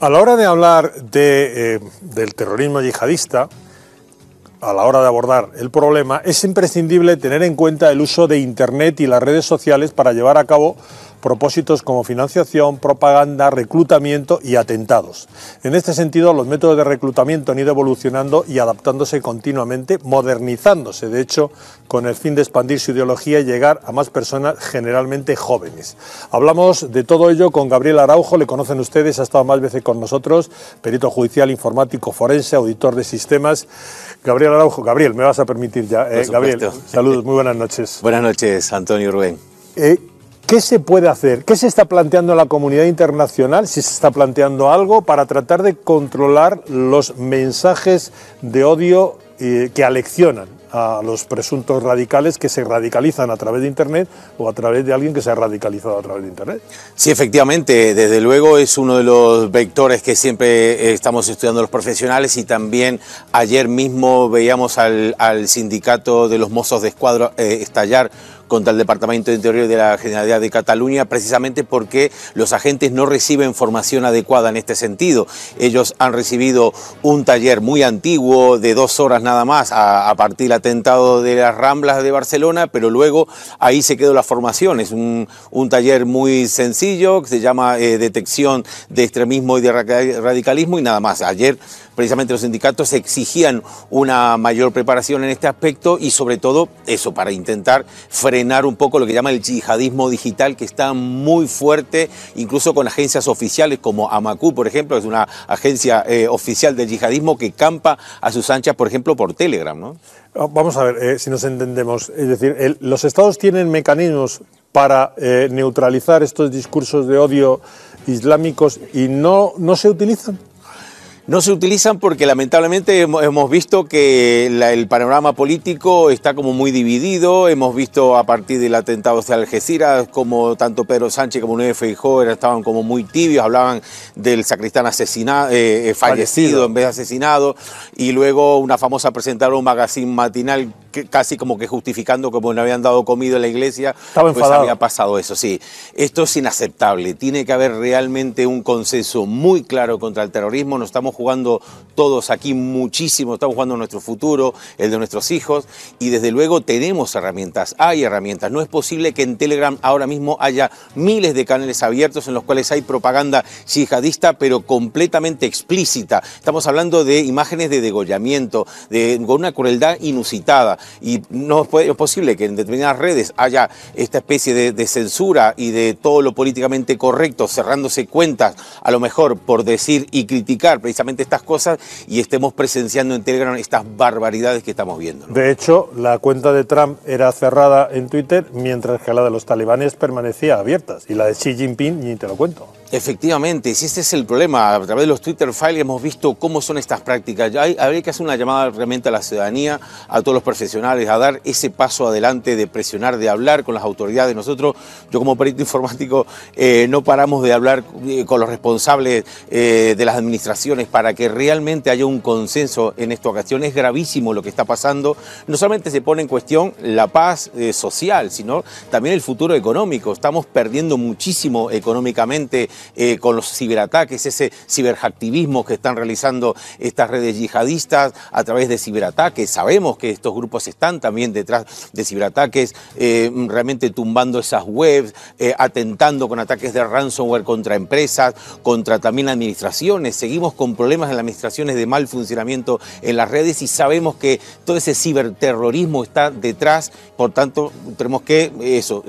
A la hora de hablar de, eh, del terrorismo yihadista, a la hora de abordar el problema, es imprescindible tener en cuenta el uso de Internet y las redes sociales para llevar a cabo propósitos como financiación, propaganda, reclutamiento y atentados. En este sentido, los métodos de reclutamiento han ido evolucionando y adaptándose continuamente, modernizándose, de hecho, con el fin de expandir su ideología y llegar a más personas, generalmente jóvenes. Hablamos de todo ello con Gabriel Araujo, le conocen ustedes, ha estado más veces con nosotros, perito judicial, informático, forense, auditor de sistemas. Gabriel Araujo, Gabriel, me vas a permitir ya. Eh, Gabriel, saludos, muy buenas noches. Buenas noches, Antonio Rubén. Eh, ¿Qué se puede hacer? ¿Qué se está planteando la comunidad internacional, si se está planteando algo, para tratar de controlar los mensajes de odio eh, que aleccionan a los presuntos radicales que se radicalizan a través de Internet o a través de alguien que se ha radicalizado a través de Internet. Sí, efectivamente, desde luego es uno de los vectores que siempre eh, estamos estudiando los profesionales y también ayer mismo veíamos al, sindicato de los mozos de escuadra eh, estallar contra el Departamento de Interior de la Generalidad de Cataluña, precisamente porque los agentes no reciben formación adecuada en este sentido. Ellos han recibido un taller muy antiguo de dos horas nada más a, partir del atentado de las Ramblas de Barcelona, pero luego ahí se quedó la formación. Es un, taller muy sencillo que se llama eh, Detección de Extremismo y de Radicalismo y nada más. Ayer precisamente los sindicatos exigían una mayor preparación en este aspecto y sobre todo eso, para intentar frenar un poco lo que llama el yihadismo digital que está muy fuerte, incluso con agencias oficiales como Amacú, por ejemplo, es una agencia eh, oficial del yihadismo que campa a sus anchas, por ejemplo, por Telegram. Ah, vamos a ver eh, si nos entendemos. Es decir, los estados tienen mecanismos para eh, neutralizar estos discursos de odio islámicos y no, no se utilizan. No se utilizan porque lamentablemente hemos visto que el panorama político está como muy dividido. Hemos visto a partir del atentado de Algeciras como tanto Pedro Sánchez como Núñez Feijóo estaban como muy tibios, hablaban del sacristán asesinado, eh, eh, fallecido en vez de asesinado. Y luego una famosa presentaron un magazine matinal casi como que justificando como no habían dado comido en la iglesia. Estaba pues había pasado eso, sí. Esto es inaceptable. Tiene que haber realmente un consenso muy claro contra el terrorismo. No estamos jugando todos aquí muchísimo, estamos jugando nuestro futuro, el de nuestros hijos, y desde luego tenemos herramientas, hay herramientas. No es posible que en Telegram ahora mismo haya miles de canales abiertos en los cuales hay propaganda yihadista, pero completamente explícita. Estamos hablando de imágenes de degollamiento, de, con una crueldad inusitada, y no es posible que en determinadas redes haya esta especie de, censura y de todo lo políticamente correcto, cerrándose cuentas, a lo mejor por decir y criticar estas cosas y estemos presenciando en Telegram estas barbaridades que estamos viendo. De hecho, la cuenta de Trump era cerrada en Twitter mientras que la de los talibanes permanecía abierta y la de Xi Jinping ni te lo cuento. Efectivamente, si ese es el problema, a través de los Twitter Files hemos visto cómo son estas prácticas. habría que hacer una llamada realmente a la ciudadanía, a todos los profesionales, a dar ese paso adelante de presionar, de hablar con las autoridades. Nosotros, yo como perito informático, eh, no paramos de hablar eh, con los responsables eh, de las administraciones para que realmente haya un consenso en esta ocasión. Es gravísimo lo que está pasando. No solamente se pone en cuestión la paz social, sino también el futuro económico. Estamos perdiendo muchísimo económicamente eh, con los ciberataques, ese ciberactivismo que están realizando estas redes yihadistas a través de ciberataques. Sabemos que estos grupos están también detrás de ciberataques, eh, realmente tumbando esas webs, eh, atentando con ataques de ransomware contra empresas, contra también administraciones. Seguimos con problemas en las administraciones de mal funcionamiento en las redes y sabemos que todo ese ciberterrorismo está detrás, por tanto tenemos que eso,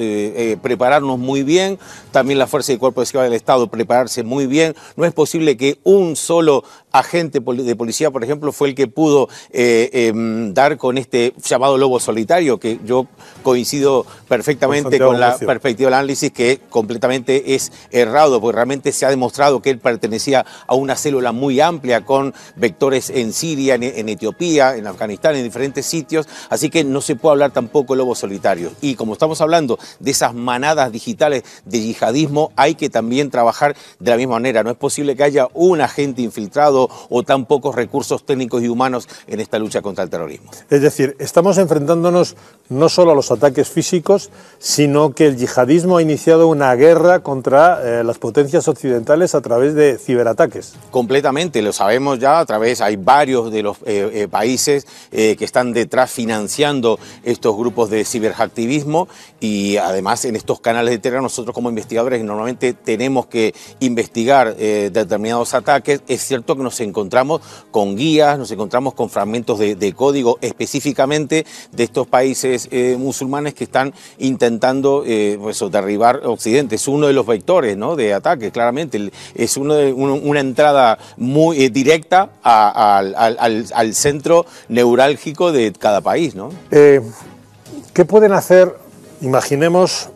prepararnos muy bien, también la Fuerza y Cuerpo de Seguridad del Estado prepararse muy bien. No es posible que un solo agente de policía, por ejemplo, fue el que pudo eh, em, dar con este llamado lobo solitario, que yo coincido perfectamente con, la perspectiva del análisis, que completamente es errado, porque realmente se ha demostrado que él pertenecía a una célula muy amplia con vectores en Siria, en, en Etiopía, en Afganistán, en diferentes sitios, así que no se puede hablar tampoco de lobo solitario. Y como estamos hablando de esas manadas digitales de yihadismo, hay que también trabajar de la misma manera. No es posible que haya un agente infiltrado o tan pocos recursos técnicos y humanos en esta lucha contra el terrorismo. Es decir, estamos enfrentándonos no solo a los ataques físicos, sino que el yihadismo ha iniciado una guerra contra eh, las potencias occidentales a través de ciberataques. Completamente, lo sabemos ya a través, hay varios de los eh, eh, países que están detrás financiando estos grupos de ciberactivismo y además en estos canales de terror nosotros como investigadores normalmente tenemos que investigar eh, determinados ataques. Es cierto que nos encontramos con guías, nos encontramos con fragmentos de, código específicamente de estos países eh, musulmanes que están intentando eh, pues, derribar Occidente. Es uno de los vectores de ataque, claramente. Es uno una entrada muy directa al, centro neurálgico de cada país. ¿Qué pueden hacer, imaginemos,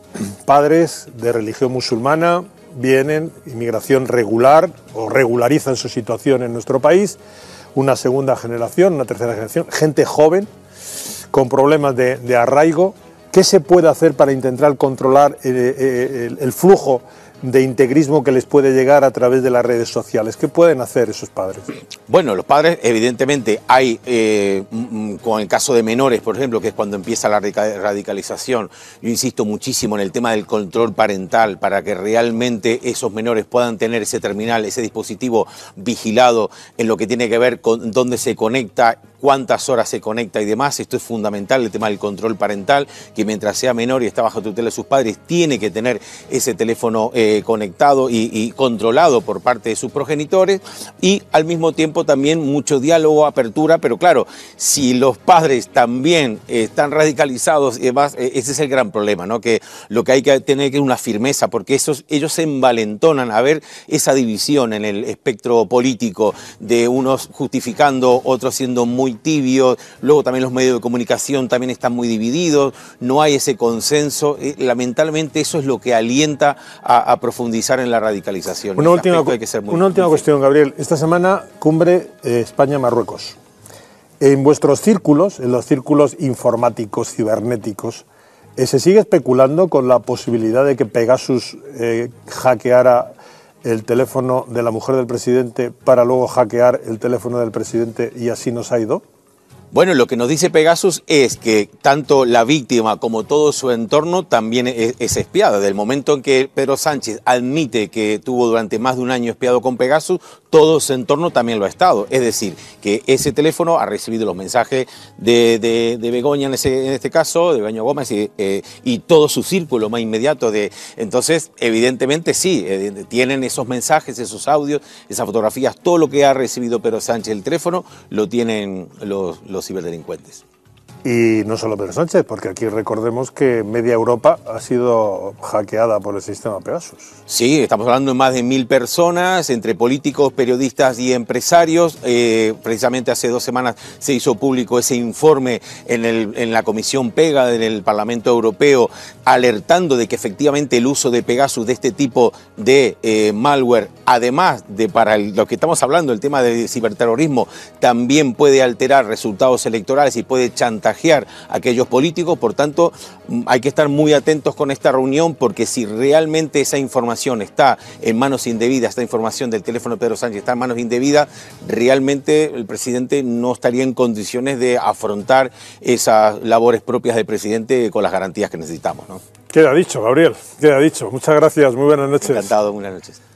padres de religión musulmana, vienen, inmigración regular o regularizan su situación en nuestro país, una segunda generación, una tercera generación, gente joven con problemas de, arraigo. ¿Qué se puede hacer para intentar controlar el eh, flujo de integrismo que les puede llegar a través de las redes sociales. ¿Qué pueden hacer esos padres? Bueno, los padres, evidentemente, hay, eh, mm, mm, con el caso de menores, por ejemplo, que es cuando empieza la radicalización, yo insisto muchísimo en el tema del control parental, para que realmente esos menores puedan tener ese terminal, ese dispositivo vigilado en lo que tiene que ver con dónde se conecta cuántas horas se conecta y demás. Esto es fundamental, el tema del control parental, que mientras sea menor y está bajo tutela de sus padres, tiene que tener ese teléfono eh, conectado y, controlado por parte de sus progenitores. Y al mismo tiempo también mucho diálogo, apertura, pero claro, si los padres también están radicalizados y demás, eh, ese es el gran problema, ¿no? Que lo que hay que tener es una firmeza, porque esos, ellos se envalentonan a ver esa división en el espectro político de unos justificando, otros siendo muy tibio luego también los medios de comunicación también están muy divididos, no hay ese consenso. Eh, lamentablemente eso es lo que alienta a, profundizar en la radicalización. Una última, una última cuestión, Gabriel. Esta semana cumbre eh, España-Marruecos. En vuestros círculos, en los círculos informáticos, cibernéticos, eh, se sigue especulando con la posibilidad de que Pegasus eh, hackeara el teléfono de la mujer del presidente para luego hackear el teléfono del presidente y así nos ha ido? Bueno, lo que nos dice Pegasus es que tanto la víctima como todo su entorno también es, espiada. Del momento en que Pedro Sánchez admite que tuvo durante más de un año espiado con Pegasus, todo ese entorno también lo ha estado. Es decir, que ese teléfono ha recibido los mensajes de, Begoña en, este caso, de Begoña Gómez eh, y, todo su círculo más inmediato. de Entonces, evidentemente sí, eh, tienen esos mensajes, esos audios, esas fotografías, todo lo que ha recibido Pedro Sánchez el teléfono lo tienen los ciberdelincuentes. Y no solo Pedro Sánchez, porque aquí recordemos que media Europa ha sido hackeada por el sistema Pegasus. Sí, estamos hablando de más de mil personas, entre políticos, periodistas y empresarios. Eh, precisamente hace dos semanas se hizo público ese informe en, el, en la Comisión Pega del Parlamento Europeo, alertando de que efectivamente el uso de Pegasus de este tipo de eh, malware, además de para lo que estamos hablando, el tema del ciberterrorismo, también puede alterar resultados electorales y puede chantajear aquellos políticos, por tanto mm, hay que estar muy atentos con esta reunión porque si realmente esa información está en manos indebidas, esta información del teléfono de Pedro Sánchez está en manos indebidas, realmente el presidente no estaría en condiciones de afrontar esas labores propias del presidente con las garantías que necesitamos. ¿no? Queda dicho, Gabriel, queda dicho. Muchas gracias, muy buenas noches. Encantado, buenas noches.